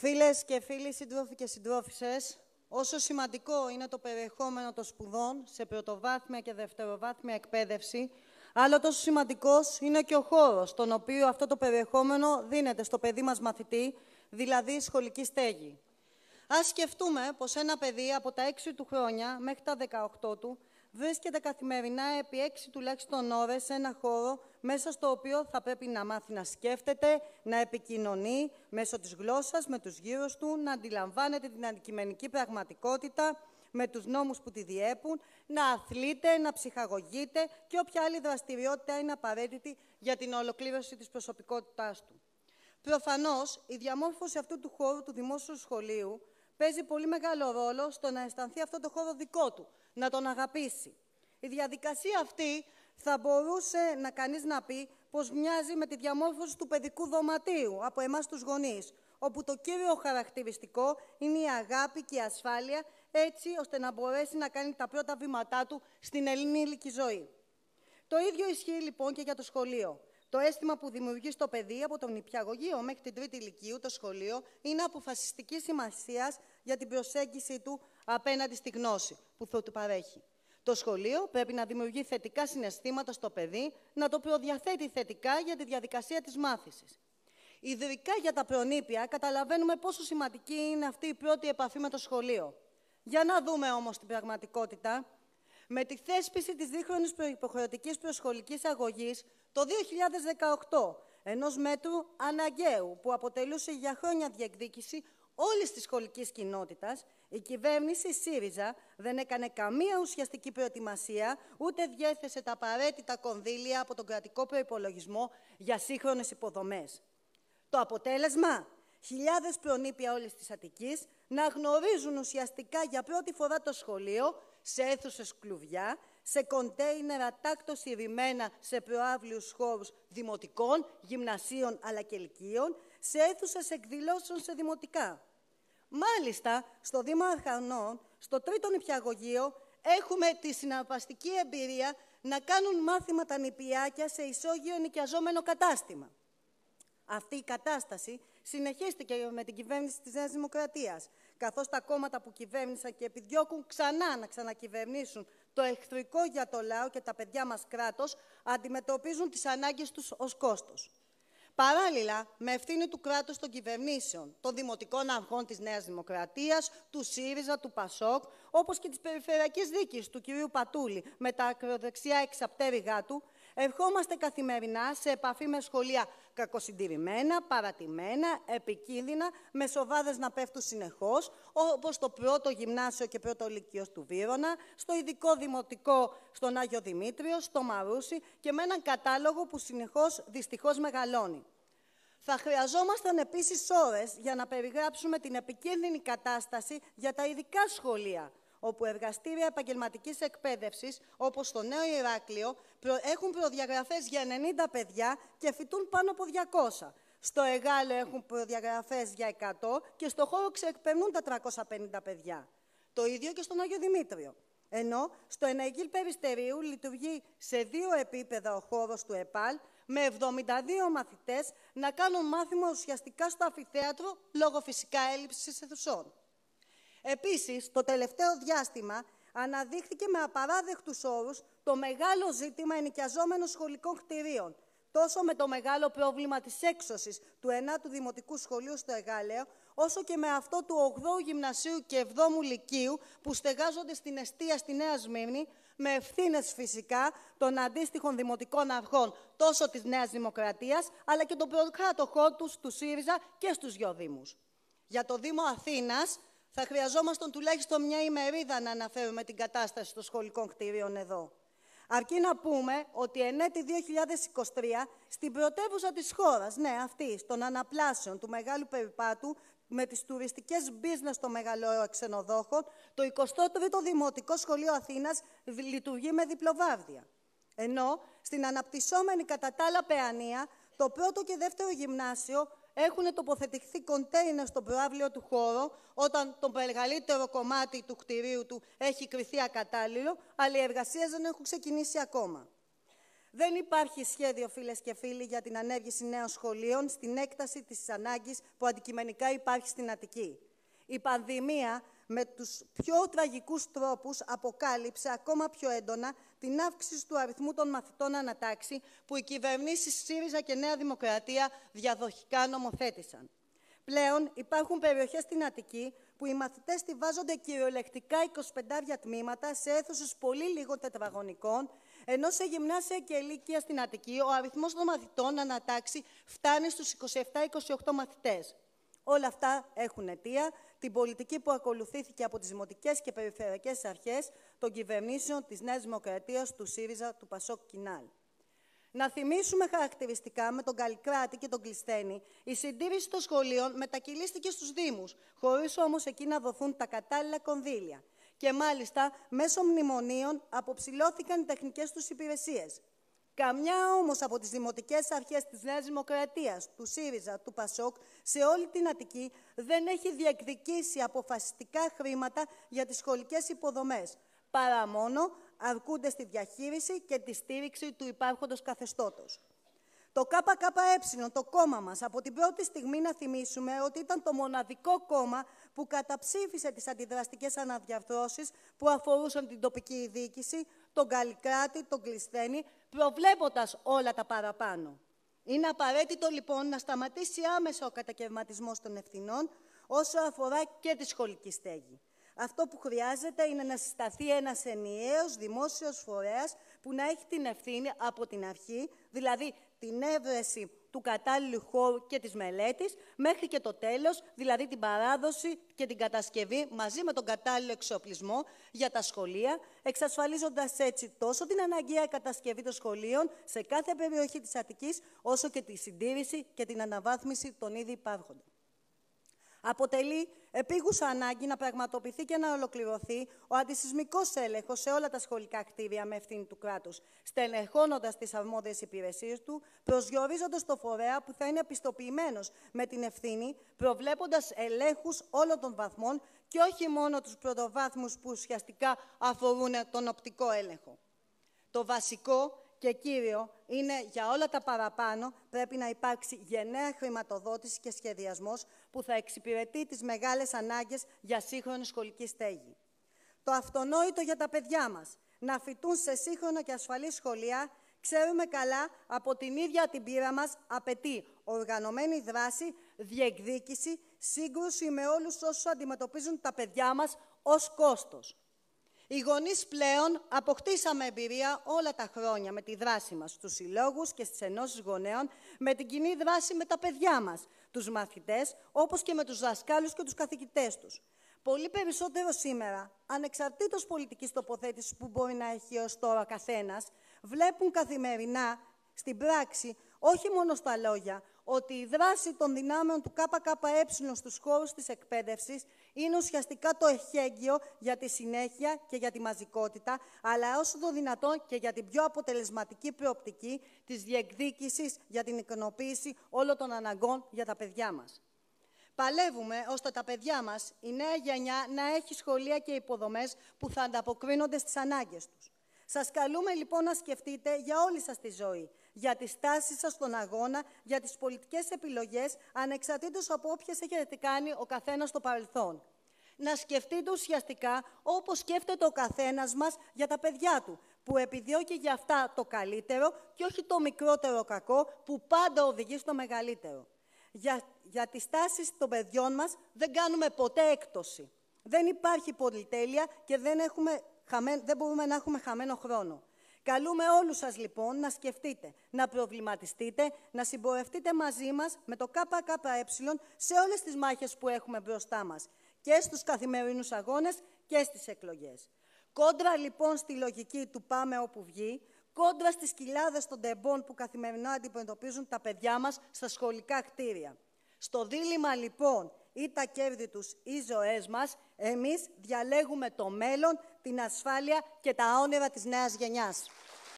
Φίλες και φίλοι, συντρόφοι και συντρόφισσες, όσο σημαντικό είναι το περιεχόμενο των σπουδών σε πρωτοβάθμια και δευτεροβάθμια εκπαίδευση, άλλο τόσο σημαντικός είναι και ο χώρος, τον οποίο αυτό το περιεχόμενο δίνεται στο παιδί μας μαθητή, δηλαδή σχολική στέγη. Ας σκεφτούμε πως ένα παιδί από τα 6 του χρόνια μέχρι τα 18 του βρίσκεται καθημερινά επί έξι τουλάχιστον ώρες σε ένα χώρο μέσα στο οποίο θα πρέπει να μάθει να σκέφτεται, να επικοινωνεί μέσω της γλώσσας, με τους γύρους του, να αντιλαμβάνεται την αντικειμενική πραγματικότητα, με τους νόμους που τη διέπουν, να αθλείται, να ψυχαγωγείται και όποια άλλη δραστηριότητα είναι απαραίτητη για την ολοκλήρωση της προσωπικότητάς του. Προφανώς, η διαμόρφωση αυτού του χώρου του δημόσιου σχολείου παίζει πολύ μεγάλο ρόλο στο να αισθανθεί αυτό το χώρο δικό του, να τον αγαπήσει. Η διαδικασία αυτή θα μπορούσε να κανείς να πει πως μοιάζει με τη διαμόρφωση του παιδικού δωματίου από εμάς τους γονείς, όπου το κύριο χαρακτηριστικό είναι η αγάπη και η ασφάλεια, έτσι ώστε να μπορέσει να κάνει τα πρώτα βήματά του στην ελληνική ζωή. Το ίδιο ισχύει λοιπόν και για το σχολείο. Το αίσθημα που δημιουργεί στο παιδί από τον νηπιαγωγείο μέχρι την τρίτη ηλικίου, το σχολείο, είναι αποφασιστική σημασίας για την προσέγγιση του απέναντι στη γνώση που θα του παρέχει. Το σχολείο πρέπει να δημιουργεί θετικά συναισθήματα στο παιδί, να το προδιαθέτει θετικά για τη διαδικασία της μάθησης. Ιδρικά για τα προνήπια καταλαβαίνουμε πόσο σημαντική είναι αυτή η πρώτη επαφή με το σχολείο. Για να δούμε όμως την πραγματικότητα. Με τη θέσπιση της δίχρονης προποχρεωτική προσχολικής αγωγής. Το 2018, ενός μέτρου αναγκαίου που αποτελούσε για χρόνια διεκδίκηση όλης της σχολικής κοινότητας, η κυβέρνηση ΣΥΡΙΖΑ δεν έκανε καμία ουσιαστική προετοιμασία, ούτε διέθεσε τα απαραίτητα κονδύλια από τον κρατικό προπολογισμό για σύγχρονες υποδομές. Το αποτέλεσμα, χιλιάδες προνήπια όλης της Αττικής να γνωρίζουν ουσιαστικά για πρώτη φορά το σχολείο σε αίθουσες κλουβιά, σε κοντέινερ στο τρίτο Υπιαγωγείο, έχουμε τη συναρπαστική εμπειρία να κάνουν μάθημα νηπιάκια σε προάβλιους χωρου δημοτικών, γυμνασίων αλλά και ηλικίων, σε αίθουσες εκδηλώσεων σε δημοτικά. Μάλιστα, στο Δήμα Αρχανών, στο τρίτο νηπιαγωγείο, έχουμε τη συναρπαστική εμπειρία να κάνουν μάθημα τα νηπιάκια σε ισόγειο νοικιαζόμενο κατάστημα. Αυτή η κατάσταση συνεχίστηκε με την κυβέρνηση της Νέας Δημοκρατίας καθώς τα κόμματα που κυβέρνησαν και επιδιώκουν ξανά να ξανακυβερνήσουν το εχθρικό για το λαό και τα παιδιά μας κράτος, αντιμετωπίζουν τις ανάγκες τους ως κόστος. Παράλληλα, με ευθύνη του κράτους των κυβερνήσεων, των δημοτικών αρχών της Νέας Δημοκρατίας, του ΣΥΡΙΖΑ, του ΠΑΣΟΚ, όπως και της περιφερειακής δίκης του κ. Πατούλη με τα ακροδεξιά εξαπτέρυγά του, ερχόμαστε καθημερινά σε επαφή με σχολεία κακοσυντηρημένα, παρατημένα, επικίνδυνα, με σοβάδες να πέφτουν συνεχώς, όπως το πρώτο γυμνάσιο και πρώτο λυκείο του Βύρονα, στο ειδικό δημοτικό στον Άγιο Δημήτριο, στο Μαρούσι και με έναν κατάλογο που συνεχώς δυστυχώς μεγαλώνει. Θα χρειαζόμασταν επίσης ώρες για να περιγράψουμε την επικίνδυνη κατάσταση για τα ειδικά σχολεία όπου εργαστήρια επαγγελματικής εκπαίδευσης, όπως το Νέο Ηράκλειο, έχουν προδιαγραφές για 90 παιδιά και φοιτούν πάνω από 200. Στο Εγάλε έχουν προδιαγραφές για 100 και στο χώρο ξεπερνούν τα 350 παιδιά. Το ίδιο και στον Άγιο Δημήτριο. Ενώ στο Εναγκήλ Περιστερίου λειτουργεί σε δύο επίπεδα ο χώρος του ΕΠΑΛ, με 72 μαθητές να κάνουν μάθημα ουσιαστικά στο αφιθέατρο λόγω φυσικά έλλειψης αιθουσών. Επίσης, το τελευταίο διάστημα αναδείχθηκε με απαράδεκτους όρους το μεγάλο ζήτημα ενοικιαζόμενων σχολικών κτηρίων, τόσο με το μεγάλο πρόβλημα της έξωσης του 9ου Δημοτικού Σχολείου στο Εγάλεο, όσο και με αυτό του 8ου Γυμνασίου και 7ου Λυκείου που στεγάζονται στην Εστία στη Νέα Σμύρνη, με ευθύνες φυσικά των αντίστοιχων δημοτικών αρχών τόσο της Νέας Δημοκρατίας, αλλά και των προκάτοχών τους του ΣΥΡΙΖΑ και στους δυο Για το Δήμο Αθήνας, θα χρειαζόμασταν τουλάχιστον μια ημερίδα να αναφέρουμε την κατάσταση των σχολικών κτηρίων εδώ. Αρκεί να πούμε ότι εν έτη 2023 στην πρωτεύουσα της χώρας, ναι αυτή, των αναπλάσεων του μεγάλου περιπάτου, με τις τουριστικές business των Μεγαλόεων ξενοδόχων, το 23ο Δημοτικό Σχολείο Αθήνας λειτουργεί με διπλοβάρδια. Ενώ στην αναπτυσσόμενη κατά τα άλλα Παιανία, το πρώτο και δεύτερο γυμνάσιο έχουν τοποθετηθεί κοντέινερ στο προάβλιο του χώρο, όταν το μεγαλύτερο κομμάτι του κτηρίου του έχει κρυθεί ακατάλληλο, αλλά οι εργασίες δεν έχουν ξεκινήσει ακόμα. Δεν υπάρχει σχέδιο, φίλες και φίλοι, για την ανέργηση νέων σχολείων στην έκταση της ανάγκης που αντικειμενικά υπάρχει στην Αττική. Η πανδημία με τους πιο τραγικούς τρόπους αποκάλυψε ακόμα πιο έντονα την αύξηση του αριθμού των μαθητών ανατάξη που οι κυβερνήσεις ΣΥΡΙΖΑ και Νέα Δημοκρατία διαδοχικά νομοθέτησαν. Πλέον υπάρχουν περιοχές στην Αττική που οι μαθητές στηβάζονται κυριολεκτικά 25 διατμήματα σε αίθουσες πολύ λίγων τετραγωνικών, ενώ σε γυμνάσια και ηλικία στην Αττική ο αριθμός των μαθητών ανατάξει φτάνει στους 27-28 μαθητές. Όλα αυτά έχουν αιτία. Την πολιτική που ακολουθήθηκε από τις δημοτικές και περιφερειακές αρχές των κυβερνήσεων της Νέας Δημοκρατίας του ΣΥΡΙΖΑ, του ΠΑΣΟΚ Κινάλ. Να θυμίσουμε χαρακτηριστικά με τον Καλικράτη και τον Κλεισθένη, η συντήρηση των σχολείων μετακυλίστηκε στους Δήμους, χωρίς όμως εκεί να δοθούν τα κατάλληλα κονδύλια. Και μάλιστα, μέσω μνημονίων αποψηλώθηκαν οι τεχνικές τους υπηρεσίες. Καμιά όμως από τις δημοτικές αρχές της Νέας Δημοκρατίας, του ΣΥΡΙΖΑ, του ΠΑΣΟΚ, σε όλη την Αττική δεν έχει διεκδικήσει αποφασιστικά χρήματα για τις σχολικές υποδομές, παρά μόνο αρκούνται στη διαχείριση και τη στήριξη του υπάρχοντος καθεστώτος. Το ΚΚΕ, το κόμμα μας, από την πρώτη στιγμή να θυμίσουμε ότι ήταν το μοναδικό κόμμα που καταψήφισε τις αντιδραστικές αναδιαρθρώσεις που αφορούσαν την τοπική διοίκηση, τον Καλλικράτη, τον Κλεισθένη, προβλέποντας όλα τα παραπάνω. Είναι απαραίτητο λοιπόν να σταματήσει άμεσα ο κατακαιρματισμός των ευθυνών όσο αφορά και τη σχολική στέγη. Αυτό που χρειάζεται είναι να συσταθεί ένας ενιαίος δημόσιος φορέας που να έχει την ευθύνη από την αρχή, δηλαδή την έβρεση του κατάλληλου χώρου και της μελέτης, μέχρι και το τέλος, δηλαδή την παράδοση και την κατασκευή μαζί με τον κατάλληλο εξοπλισμό για τα σχολεία, εξασφαλίζοντας έτσι τόσο την αναγκαία κατασκευή των σχολείων σε κάθε περιοχή της Αττικής, όσο και τη συντήρηση και την αναβάθμιση των ήδη υπάρχοντων. Αποτελεί επίγουσα ανάγκη να πραγματοποιηθεί και να ολοκληρωθεί ο αντισυσμικός έλεγχος σε όλα τα σχολικά κτίρια με ευθύνη του κράτους, στελεχώνοντα τις αρμόδιες υπηρεσίες του, προσδιορίζοντα το φορέα που θα είναι επιστοποιημένο με την ευθύνη, προβλέποντας ελέγχους όλων των βαθμών και όχι μόνο τους πρωτοβάθμους που ουσιαστικά αφορούν τον οπτικό έλεγχο. Το βασικό και κύριο είναι για όλα τα παραπάνω πρέπει να υπάρξει γενναία χρηματοδότηση και σχεδιασμός που θα εξυπηρετεί τις μεγάλες ανάγκες για σύγχρονη σχολική στέγη. Το αυτονόητο για τα παιδιά μας, να φοιτούν σε σύγχρονα και ασφαλή σχολεία, ξέρουμε καλά από την ίδια την πείρα μας απαιτεί οργανωμένη δράση, διεκδίκηση, σύγκρουση με όλους όσους αντιμετωπίζουν τα παιδιά μας ως κόστος. Οι γονείς πλέον αποκτήσαμε εμπειρία όλα τα χρόνια με τη δράση μας στου συλλόγους και στις ενώσεις γονέων, με την κοινή δράση με τα παιδιά μας, τους μαθητές, όπως και με τους δασκάλους και τους καθηγητές τους. Πολύ περισσότερο σήμερα, ανεξαρτήτως πολιτικής τοποθέτησης που μπορεί να έχει ως τώρα καθένας, βλέπουν καθημερινά στην πράξη, όχι μόνο στα λόγια, ότι η δράση των δυνάμεων του ΚΚΕ στους χώρους της εκπαίδευσης είναι ουσιαστικά το εχέγγυο για τη συνέχεια και για τη μαζικότητα, αλλά όσο το δυνατόν και για την πιο αποτελεσματική προοπτική της διεκδίκησης για την ικανοποίηση όλων των αναγκών για τα παιδιά μας. Παλεύουμε ώστε τα παιδιά μας, η νέα γενιά, να έχει σχολεία και υποδομές που θα ανταποκρίνονται στις ανάγκες τους. Σας καλούμε λοιπόν να σκεφτείτε για όλη σας τη ζωή για τη στάση σας στον αγώνα, για τις πολιτικές επιλογές, ανεξαρτήτως από όποιες έχετε κάνει ο καθένας στο παρελθόν. Να σκεφτείτε ουσιαστικά όπως σκέφτεται ο καθένας μας για τα παιδιά του, που επιδιώκει για αυτά το καλύτερο και όχι το μικρότερο κακό που πάντα οδηγεί στο μεγαλύτερο. Για, για τις τάσεις των παιδιών μας δεν κάνουμε ποτέ έκπτωση. Δεν υπάρχει πολυτέλεια και δεν, έχουμε δεν μπορούμε να έχουμε χαμένο χρόνο. Καλούμε όλους σας λοιπόν να σκεφτείτε, να προβληματιστείτε, να συμπορευτείτε μαζί μας με το ΚΚΕ σε όλες τις μάχες που έχουμε μπροστά μας και στους καθημερινούς αγώνες και στις εκλογές. Κόντρα λοιπόν στη λογική του «πάμε όπου βγει», κόντρα στις κοιλάδες των τεμπών που καθημερινά αντιμετωπίζουν τα παιδιά μας στα σχολικά κτίρια. Στο δίλημα λοιπόν ή τα κέρδη τους ή ζωές μας, εμείς διαλέγουμε το μέλλον την ασφάλεια και τα όνειρα της νέας γενιάς.